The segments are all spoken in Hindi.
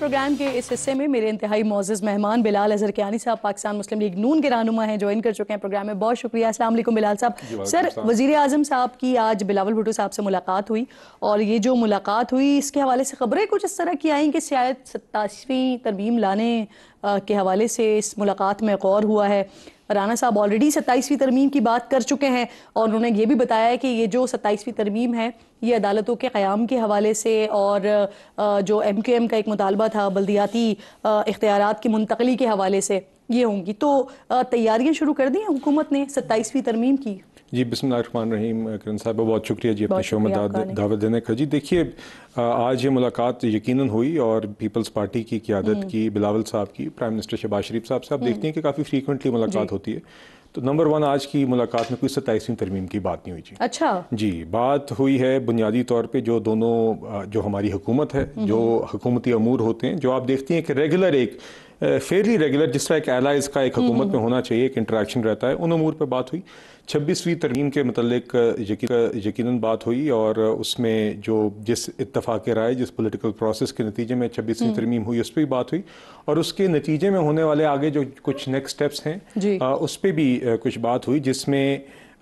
प्रोग्राम के इस हिस्से में मेरे इंतहाई मोजिज मेहमान बिलाल अजहर कियानी साहब पाकिस्तान मुस्लिम लीग नून के रहनुमा हैं ज्वाइन कर चुके हैं प्रोग्राम में बहुत शुक्रिया असलम बिलाल साहब सर वजीर अजम साहब की आज बिलावल भुटो साहब से मुलाकात हुई और ये जो मुलाकात हुई इसके हवाले से खबरें कुछ इस तरह की आई कि शायद सत्ताईसवीं तरमीम लाने के हवाले से इस मुलाकात में गौर हुआ है राना साहब ऑलरेडी सत्ताईसवीं तरमीम की बात कर चुके हैं और उन्होंने ये भी बताया है कि ये जो सत्ताईसवीं तरमीम है ये अदालतों के क़्याम के हवाले से और जो एम क्यू एम का एक मुतालबा था बल्दियाती इख्तियार की मुंतकली के हवाले से ये होंगी तो तैयारियाँ शुरू कर दी हैं हुकूमत ने सत्ताईसवीं तरमीम की जी बिसमान रहीम करन साहब बहुत शुक्रिया जी अपने शो में दावत देने का जी देखिए आज ये मुलाकात यकीनन हुई और पीपल्स पार्टी की क्यादत हम्म। की बिलावल साहब की प्राइम मिनिस्टर शहबाज शरीफ साहब से आप हम्म। देखते हैं कि काफ़ी फ्रीक्वेंटली मुलाकात होती है तो नंबर वन आज की मुलाकात में कोई सत्ताईसवीं तरमीम की बात नहीं हुई जी अच्छा जी बात हुई है बुनियादी तौर पे जो दोनों जो हमारी हुकूमत है हम्म। जो हुकूमती अमूर होते हैं जो आप देखते हैं कि रेगुलर एक फेयरली रेगुलर जिस तरह एक एलाइज का एक हुकूमत में होना चाहिए एक इंटरेक्शन रहता है उन अमूर पर बात हुई छब्बीसवीं तरमीम के मतलब यकीन बात हुई और उसमें जो जिस इतफाक़ राय जिस पोलिटिकल प्रोसेस के नतीजे में छब्बीसवीं हम्म। तरमीम हुई उस पर भी बात हुई और उसके नतीजे में होने वाले आगे जो कुछ नेक्स्ट स्टेप्स हैं उस पर भी कुछ बात हुई जिसमें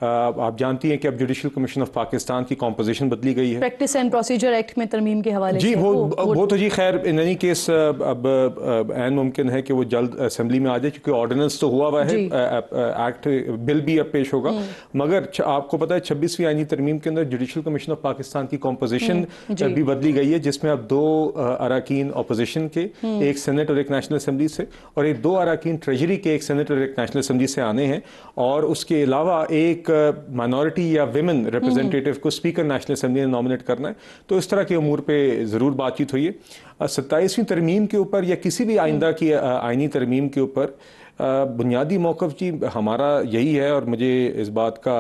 आप जानती हैं कि अब जुडिशल कमीशन ऑफ पाकिस्तान की कॉम्पोजिशन बदली गई है प्रैक्टिस एंड प्रोसीजर एक्ट में तरमीम के हवाले जी वो वो, वो, वो तो जी खैर इन एनी केस अब एन मुमकिन है कि वो जल्द असम्बली में आ जाए क्योंकि ऑर्डिनेंस तो हुआ हुआ है एक्ट बिल भी अब पेश होगा हम्म। मगर आपको पता है छब्बीसवीं आइनी तरमीम के अंदर जुडिशल कमीशन ऑफ पाकिस्तान की कॉम्पोजिशन हम्म, भी बदली गई है जिसमें अब दो अरकान हम्म। अपोजिशन के एक सेनेट और एक नेशनल असम्बली से और एक दो अरकान ट्रेजरी के एक सेनेट और एक नेशनल असम्बली से आने हैं और उसके अलावा एक माइनॉरिटी या विमेन रिप्रेजेंटेटिव को स्पीकर नेशनल असम्बली ने नॉमिनेट करना है तो इस तरह के अमूर पे ज़रूर बातचीत हुई है सत्ताईसवीं तरमीम के ऊपर या किसी भी आइंदा की आइनी तरमीम के ऊपर बुनियादी मौक़ जी हमारा यही है और मुझे इस बात का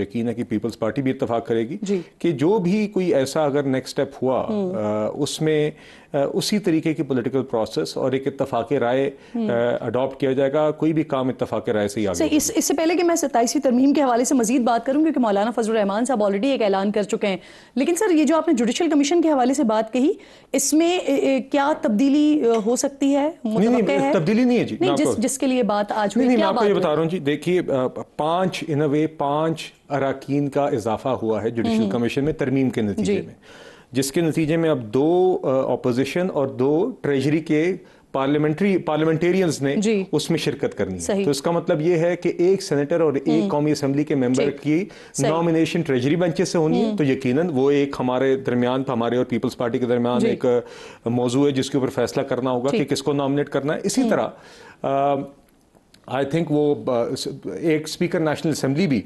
यकीन है कि पीपल्स पार्टी भी इतफाक़ करेगी कि जो भी कोई ऐसा अगर नेक्स्ट स्टेप हुआ हम्म। उसमें उसी तरीके की पोलिटिकल प्रोसेस और एक इतफाक़ राय हम्म। अडॉप्ट किया जाएगा कोई भी काम इतफाक़ राय से ही आगे इस, इससे पहले कि मैं सत्ताईसवीं तरमीम के हवाले से मजीद बात करूँ क्योंकि मौलाना फजल रहमान साहब ऑलरेडी एक ऐलान कर चुके हैं लेकिन सर ये जो आपने जुडिशल कमीशन के हवाले से बात कही इसमें क्या तब्दीली हो सकती है तब्दीली नहीं है जी जिसके लिए बात आज नहीं, मैं आपको ये बता रहा हूँ जी देखिए पांच इन वे पांच अरकान का इजाफा हुआ है जुडिशल हम्म, कमीशन हम्म। में तरमीम के नतीजे में जिसके नतीजे में अब दो ऑपोजिशन और दो ट्रेजरी के पार्लियामेंट्री पार्लियामेंटेरियंस ने उसमें शिरकत करनी है तो इसका मतलब यह है कि एक सेनेटर और एक हम्म। कौमी असेंबली के मेंबर की नॉमिनेशन ट्रेजरी बेंचेस से होनी है हम्म। तो यकीनन वो एक हमारे दरमियान हमारे और पीपल्स पार्टी के दरमियान एक मौजू है जिसके ऊपर फैसला करना होगा कि किसको नॉमिनेट करना है इसी हम्म। तरह आई थिंक वो एक स्पीकर नेशनल असम्बली भी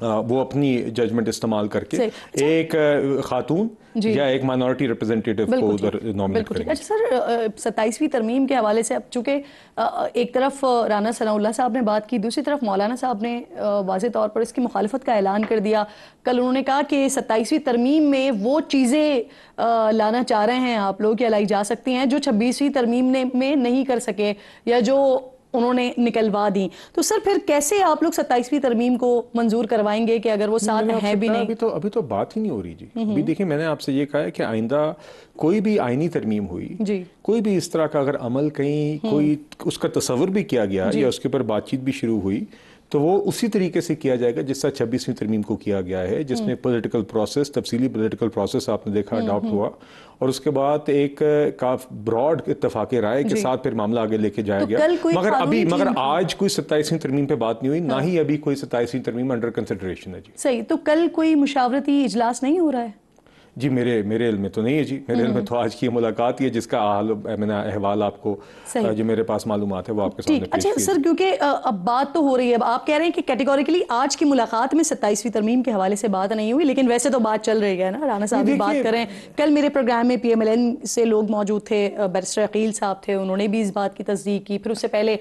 वो अपनी जजमेंट इस्तेमाल करके अच्छा। एक खातून या एक माइनॉरिटी रिप्रेजेंटेटिव को उधर नॉमिनेट करेंगे अच्छा सर सत्ताईसवीं तरमीम के हवाले से अब चूंकि एक तरफ राना सनाउल्ला साहब ने बात की दूसरी तरफ मौलाना साहब ने वाज तौर पर इसकी मुखालफत का ऐलान कर दिया कल उन्होंने कहा कि सत्ताईसवीं तरमीम में वो चीज़ें लाना चाह रहे हैं आप लोग या लाई जा सकती हैं जो छब्बीसवीं तरमीम ने में नहीं कर सके या जो उन्होंने निकलवा दी तो सर फिर कैसे आप लोग सत्ताईसवीं तरमीम को मंजूर करवाएंगे कि अगर वो साथ है भी नहीं अभी तो अभी तो बात ही नहीं हो रही जी हम्म, हम्म। अभी देखिए मैंने आपसे ये कहा है कि आइंदा कोई भी आइनी तरमीम हुई जी कोई भी इस तरह का अगर अमल कहीं हम्म। कोई उसका तस्वर भी किया गया या उसके ऊपर बातचीत भी शुरू हुई तो वो उसी तरीके से किया जाएगा जिसका छब्बीसवीं तरमीम को किया गया है जिसमें पोलिटिकल हम्म। प्रोसेस तफसीली पोलिटिकल प्रोसेस आपने देखा अडॉप्ट हम्म, हम्म। हुआ और उसके बाद एक काफ ब्रॉड इतफाक़ राय के साथ फिर मामला आगे लेके जाया तो गया मगर अभी मगर आज कोई सत्ताईसवीं तरमीम पे बात नहीं हुई ना हाँ। ही अभी कोई सत्ताईसवीं तरमीम अंडर कंसिडरेशन है जी सही तो कल कोई मुशावरती इजलास नहीं हो रहा है जी मेरे मेरे इल में तो नहीं है जी मेरे इल में हम्म। तो आज की मुलाकात ही है जिसका मैंने अहवाल आपको जो मेरे पास मालूम है वो आपके सामने अच्छा सर क्योंकि अब बात तो हो रही है अब आप कह रहे हैं कि कैटेगोरिकली आज की मुलाकात में सत्ताईसवीं तरमीम के हवाले से बात नहीं हुई लेकिन वैसे तो बात चल रही है ना राना साहब भी बात करें कल मेरे प्रोग्राम में एन से लोग मौजूद थे बैरिस्टर अकील साहब थे उन्होंने भी इस बात की तस्दीक की फिर उससे पहले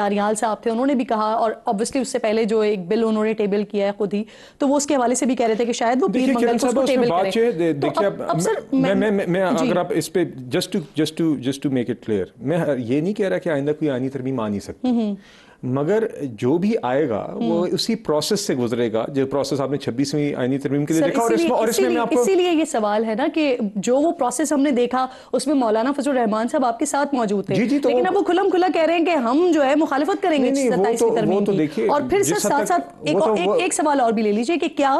दानियाल साहब थे उन्होंने भी कहा और ऑब्वियसली उससे पहले जो एक बिल उन्होंने टेबल किया है खुद ही तो वो उसके हवाले से भी कह रहे थे कि शायद वो पीर मंगल को टेबल करें देखिए तो देखिए अब, अब मैं, मैं मैं मैं अगर आप इस पे just to just to just to make it clear मैं ये नहीं कह रहा कि आइंदा कोई आनी तरमीम आ नहीं सकती मगर जो भी आएगा वो हम्म। उसी प्रोसेस से गुजरेगा जो प्रोसेस आपने छब्बीसवीं आईनी तरमीम के लिए देखा और इसमें और इसमें मैं आपको इसीलिए ये सवाल है ना कि जो वो प्रोसेस हमने देखा उसमें मौलाना फजल रहमान साहब आपके साथ मौजूद थे जी जी तो लेकिन अब वो खुलम खुला कह रहे हैं कि हम जो है मुखालफत करेंगे तो- सत्ताईसवीं तरमीम तो और फिर साथ साथ एक सवाल और भी ले लीजिए कि क्या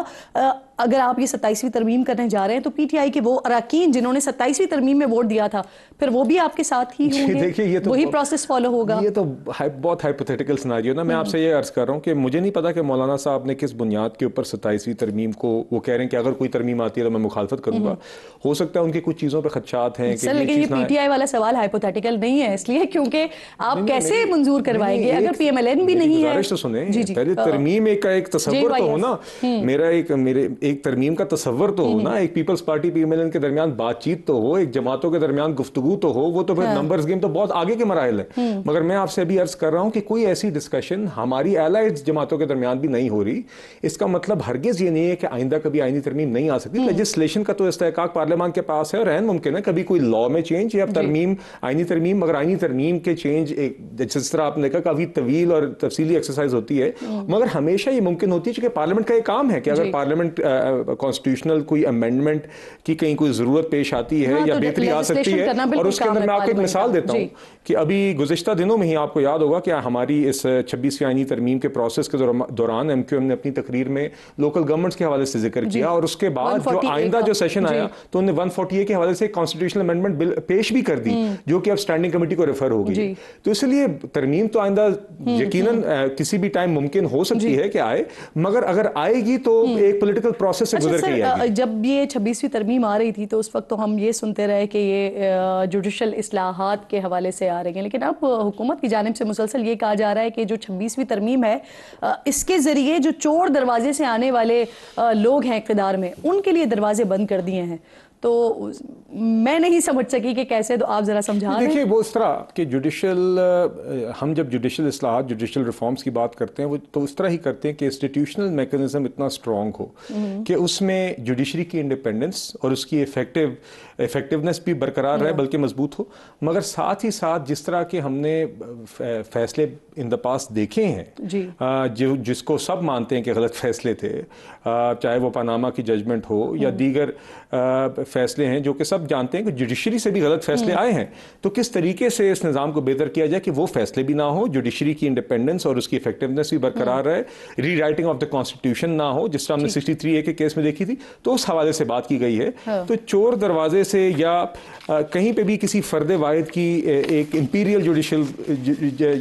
अगर आप ये सत्ताईसवीं तरमीम करने जा रहे हैं तो पीटीआई के वो अरकान जिन्होंने सत्ताईसवीं तरमीम में वोट दिया था फिर वो भी आपके साथ ही देखिए ये तो वही प्रोसेस फॉलो होगा ये तो बहुत हाइपोथेटिकल सिनारियो ना मैं हम्म। आपसे ये अर्ज कर रहा हूँ कि मुझे नहीं पता कि मौलाना साहब ने किस बुनियाद के ऊपर सत्ताईसवीं तरमीम को वो कह रहे हैं कि अगर कोई तरमीम आती है तो मैं मुखालफत करूंगा हम्म। हो सकता है उनकी कुछ चीज़ों पर खदशात हैं सर लेकिन ये पीटीआई वाला सवाल हाइपोथेटिकल नहीं है इसलिए क्योंकि आप कैसे मंजूर करवाएंगे अगर पीएमएलएन भी नहीं है तो सुने पहले तरमीम का एक तस्वर तो हो ना हम्म। मेरा एक मेरे एक तरमीम का तस्वर तो हो ना एक Peoples Party P M L N के दरमियान बातचीत तो हो एक जमातों के दरमियान गुफ्तु तो हो वो तो फिर नंबर हाँ। गेम तो बहुत आगे के मरल है हम्म। मगर मैं आपसे अभी अर्ज कर रहा हूँ कि कोई ऐसी डिस्कशन हमारी एलाइड जमातों के दरमियान भी नहीं हो रही इसका मतलब हरगेज ये नहीं है कि आइंदा कभी आइनी तरमीम नहीं आ सकती लेजिस्लेशन हम्म। का तो इस्तेक पार्लियामान के पास है और एन मुमकिन है कभी कोई लॉ में चेंज या तरमीम आइनी तरमीम मगर आइनी तरमीम के चेंज एक जिस तरह आपने कहा काफ़ी तवील और तफसली एक्सरसाइज होती है हम्म। मगर हमेशा ये मुमकिन होती है चूंकि पार्लियामेंट का ये काम है कि अगर पार्लियामेंट कॉन्स्टिट्यूशनल कोई अमेंडमेंट की कहीं कोई ज़रूरत पेश आती है हाँ, या तो बेहतरी आ सकती है और उसके अंदर मैं आपको एक मिसाल देता हूँ कि अभी गुजशत दिनों में ही आपको याद होगा कि हमारी इस छब्बीसवीं आइनी तरमीम के प्रोसेस के दौरान एम क्यू एम ने अपनी तकरीर में लोकल गवर्नमेंट्स के हवाले से जिक्र किया और उसके बाद जो आइंदा जो सेशन आया तो उन्होंने वन फोर्टी ए के हवाले से कॉन्स्टिट्यूशनल अमेंडमेंट बिल पेश भी कर दी हम्म। जो कि अब स्टैंडिंग कमेटी को रेफर होगी तो इसलिए तरमीम तो आइंदा हम्म, यकीन किसी भी टाइम मुमकिन हो सकती है कि आए मगर अगर आएगी तो हम्म। एक पोलिटिकल प्रोसेस से अच्छा, गुजर गई है जब ये छब्बीसवीं तरमीम आ रही थी तो उस वक्त तो हम ये सुनते रहे कि ये जुडिशल असलाहत के हवाले से आ रही है लेकिन अब हुकूमत की जानब से मुसलसल ये कहा जा रहा है कि जो छब्बीसवीं तरमीम है इसके ज़रिए जो चोर दरवाजे से आने वाले लोग हैं इकदार में उनके लिए दरवाजे बंद कर दिए हैं तो मैं नहीं समझ सकी कि कैसे तो आप ज़रा समझा देखिए वो इस तरह कि जुडिशल हम जब जुडिशल असलाहत जुडिशल रिफॉर्म्स की बात करते हैं वो तो उस तरह ही करते हैं कि इंस्टीट्यूशनल मेकनिज़म इतना स्ट्रांग हो हम्म। कि उसमें जुडिशरी की इंडिपेंडेंस और उसकी इफेक्टिव इफेक्टिवनेस भी बरकरार रहे हम्म। बल्कि मजबूत हो मगर साथ ही साथ जिस तरह के हमने फैसले इन द पास देखे हैं जो जिसको सब मानते हैं कि गलत फैसले थे चाहे वो पानामा की जजमेंट हो या हम्म। दीगर फैसले हैं जो कि सब जानते हैं कि जुडिशरी से भी गलत फैसले हम्म। आए हैं तो किस तरीके से इस निज़ाम को बेहतर किया जाए कि वो फैसले भी ना हो जुडिशरी की इंडिपेंडेंस और उसकी इफेक्टिवनेस भी बरकरार हम्म। रहे री राइटिंग ऑफ द कॉन्स्टिट्यूशन ना हो जिस तरह हमने सिक्सटी थ्री ए के केस में देखी थी तो उस हवाले से बात की गई है हाँ। तो चोर दरवाजे से या कहीं पर भी किसी फर्द वाहिद की एक imperial judicial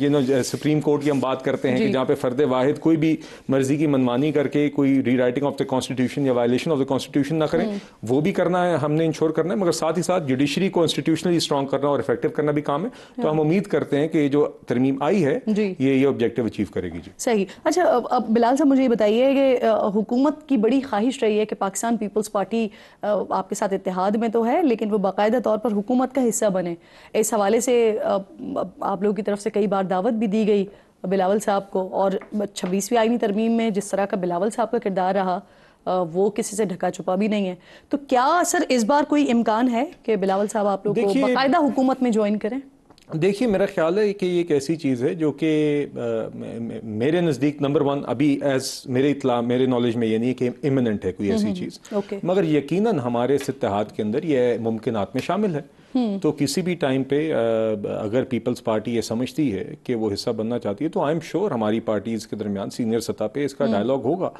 you know supreme court की हम बात करते हैं कि जहाँ पर फर्द वाहिद कोई भी मर्जी की मनमानी करके कोई rewriting of the constitution या वायलेशन ऑफ द कॉन्स्टिट्यूशन ना करें हम्म। वो भी करना है हमने इंश्योर करना है मगर साथ ही साथ जुडिशरी को इंस्टीट्यूशनली स्ट्रॉन्ग करना और इफेक्टिव करना भी काम है तो हम उम्मीद करते हैं कि जो तरमीम आई है ये ये ऑब्जेक्टिव अचीव करेगी जी सही अच्छा अब बिलाल साहब मुझे ये बताइए कि हुकूमत की बड़ी ख्वाहिश रही है कि पाकिस्तान पीपल्स पार्टी आपके साथ इतिहाद में तो है लेकिन वो बाकायदा तौर पर हुकूमत का हिस्सा बने इस हवाले से आप लोगों की तरफ से कई बार दावत भी दी गई बिलावल साहब को और छब्बीसवीं आईनी तरमीम में जिस तरह का बिलावल साहब का किरदार रहा वो किसी से ढका छुपा भी नहीं है तो क्या असर इस बार कोई इम्कान है कि बिलावल साहब आप लोग बाकायदा हुकूमत में ज्वाइन करें देखिए मेरा ख्याल है कि ये एक ऐसी चीज़ है जो कि मेरे नज़दीक नंबर वन अभी एज मेरे इतला मेरे नॉलेज में ये नहीं है कि इमिनेंट है कोई ऐसी हम्म, हम्म, चीज़ मगर यकीनन हमारे इस इतिहाद के अंदर ये मुमकिन में शामिल है Hmm. तो किसी भी टाइम पे अगर पीपल्स पार्टी ये समझती है कि वो हिस्सा बनना चाहती है तो आई एम श्योर हमारी पार्टी के दरमियान सीनियर सतह पे इसका डायलॉग hmm. होगा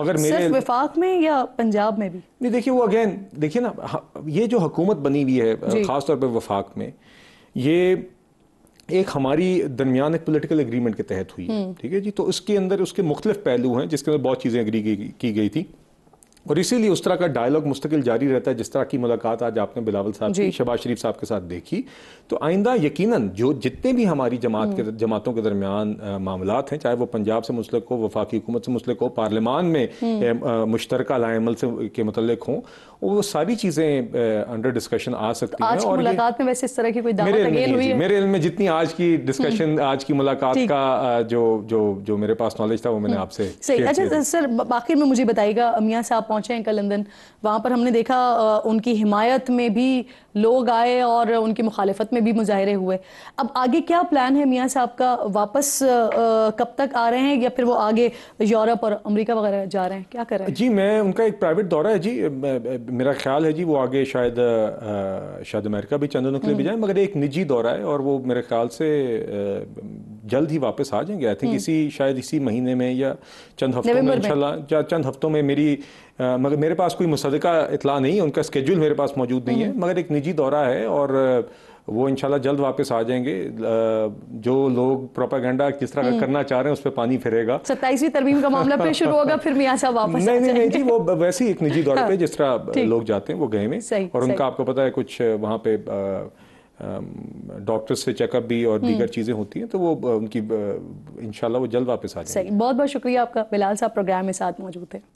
मगर मेरे विफाक में या पंजाब में भी नहीं देखिए वो अगेन देखिए ना ये जो हुकूमत बनी हुई है खासतौर पर वफाक में ये एक हमारी दरमियान एक पोलिटिकल एग्रीमेंट के तहत हुई hmm. ठीक है जी तो उसके अंदर उसके मुख्तलिफ पहलू हैं जिसके अंदर बहुत चीज़ें एग्री की गई थी और इसीलिए उस तरह का डायलॉग मुस्तकिल जारी रहता है जिस तरह की मुलाकात आज आपने बिलावल साहब की शबाज शरीफ साहब के साथ देखी तो आइंदा यकीनन जो जितने भी हमारी जमात के हम्म। जमातों के दरमियान मामला हैं चाहे वो पंजाब से मुस्लिक हो वफाकी हुकूमत से मुस्लिक हो पार्लियामान में हम्म। मुश्तरक अलामल से के मतलब हों वो सारी चीज़ें अंडर डिस्कशन आ सकती तो हैं और मुलाकात में वैसे इस तरह की कोई दावत मेरे अगेल हुई है मेरे इल्म में जितनी आज की डिस्कशन हम्म। आज की मुलाकात का जो जो जो मेरे पास नॉलेज था वो मैंने हम्म। आपसे सही अच्छा सर आखिर में मुझे बताइएगा मियाँ साहब पहुंचे हैं कल लंदन वहां पर हमने देखा उनकी हिमायत में भी लोग आए और उनकी मुखालफत में भी मुजाहरे हुए अब आगे क्या प्लान है मियाँ साहब का वापस कब तक आ रहे हैं या फिर वो आगे यूरोप और अमेरिका वगैरह जा रहे हैं क्या कर रहे हैं जी मैं उनका एक प्राइवेट दौरा है जी मेरा ख्याल है जी वो आगे शायद शायद अमेरिका भी चंद के लिए भी हम्म। जाए मगर एक निजी दौरा है और वो मेरे ख्याल से जल्द ही वापस आ जाएंगे आई थिंक हम्म। इसी शायद इसी महीने में या चंद हफ्तों में इनशाला चंद हफ्तों में मेरी मगर मेरे पास कोई मुसदा इतला नहीं है उनका स्केड्यूल मेरे पास मौजूद नहीं है हम्म। मगर एक निजी दौरा है और वो इनशाला जल्द वापस आ जाएंगे जो लोग प्रोपागेंडा किस तरह का हम्म। करना चाह रहे हैं उस पर पानी फिरेगा सत्ताईसवीं तरमीम का मामला फिर शुरू होगा फिर मियाँ साहब वापस नहीं नहीं नहीं जी वो वैसे ही एक निजी दौरे हाँ। पे जिस तरह लोग जाते हैं वो गए में और उनका आपको पता है कुछ वहाँ पे डॉक्टर से चेकअप भी और दीगर हम्म। चीज़ें होती हैं तो वो उनकी इनशाला वो जल्द वापस आ जाए बहुत बहुत शुक्रिया आपका बिलाल साहब प्रोग्राम में साथ मौजूद है